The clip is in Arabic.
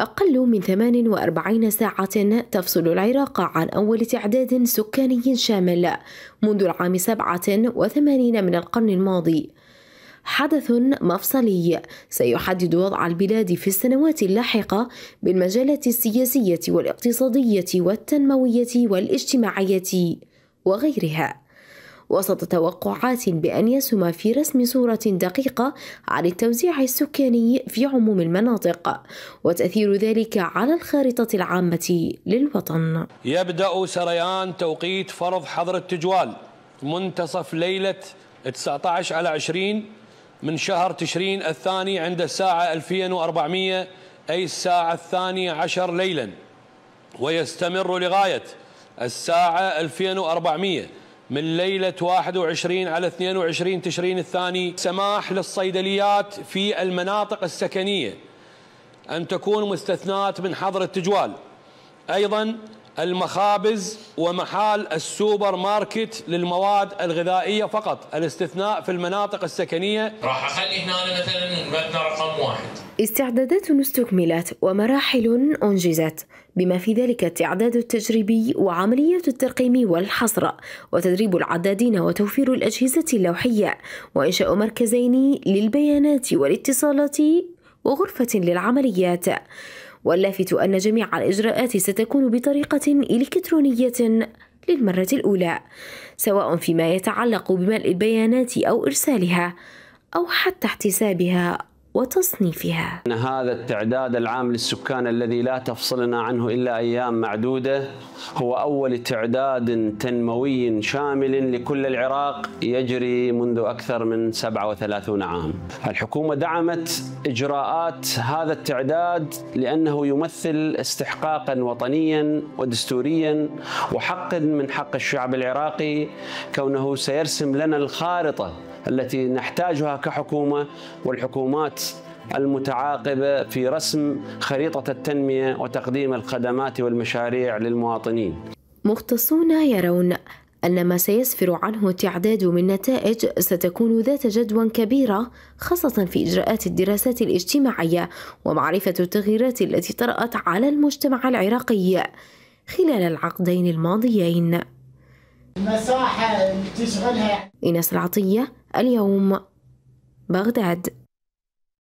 أقل من 48 ساعة تفصل العراق عن أول تعداد سكاني شامل منذ العام 87 من القرن الماضي حدث مفصلي سيحدد وضع البلاد في السنوات اللاحقة بالمجالات السياسية والاقتصادية والتنموية والاجتماعية وغيرها وسط توقعات بأن يسهم في رسم صورة دقيقة عن التوزيع السكاني في عموم المناطق وتأثير ذلك على الخارطة العامة للوطن يبدأ سريان توقيت فرض حظر التجوال منتصف ليلة 19 على 20 من شهر تشرين الثاني عند الساعة 2400 أي الساعة الثانية عشر ليلا ويستمر لغاية الساعة 2400 من ليلة 21 على 22 تشرين الثاني سماح للصيدليات في المناطق السكنية أن تكون مستثنات من حظر التجوال أيضاً المخابز ومحال السوبر ماركت للمواد الغذائيه فقط، الاستثناء في المناطق السكنيه راح اخلي هنا مثلا مبنى رقم واحد. استعدادات استكملت ومراحل انجزت، بما في ذلك التعداد التجريبي وعمليات الترقيم والحصر، وتدريب العدادين وتوفير الاجهزه اللوحيه، وانشاء مركزين للبيانات والاتصالات وغرفه للعمليات. واللافت أن جميع الإجراءات ستكون بطريقة إلكترونية للمرة الأولى سواء فيما يتعلق بملء البيانات أو إرسالها أو حتى احتسابها وتصنيفها إن هذا التعداد العام للسكان الذي لا تفصلنا عنه إلا أيام معدودة هو أول تعداد تنموي شامل لكل العراق يجري منذ أكثر من 37 عام الحكومة دعمت إجراءات هذا التعداد لأنه يمثل استحقاقا وطنيا ودستوريا وحقا من حق الشعب العراقي كونه سيرسم لنا الخارطة التي نحتاجها كحكومة والحكومات المتعاقبه في رسم خريطه التنميه وتقديم الخدمات والمشاريع للمواطنين. مختصون يرون أن ما سيسفر عنه تعداد من نتائج ستكون ذات جدوى كبيرة خاصة في إجراءات الدراسات الاجتماعية ومعرفة التغييرات التي طرأت على المجتمع العراقي خلال العقدين الماضيين المساحة تشغلها إنس العطية اليوم بغداد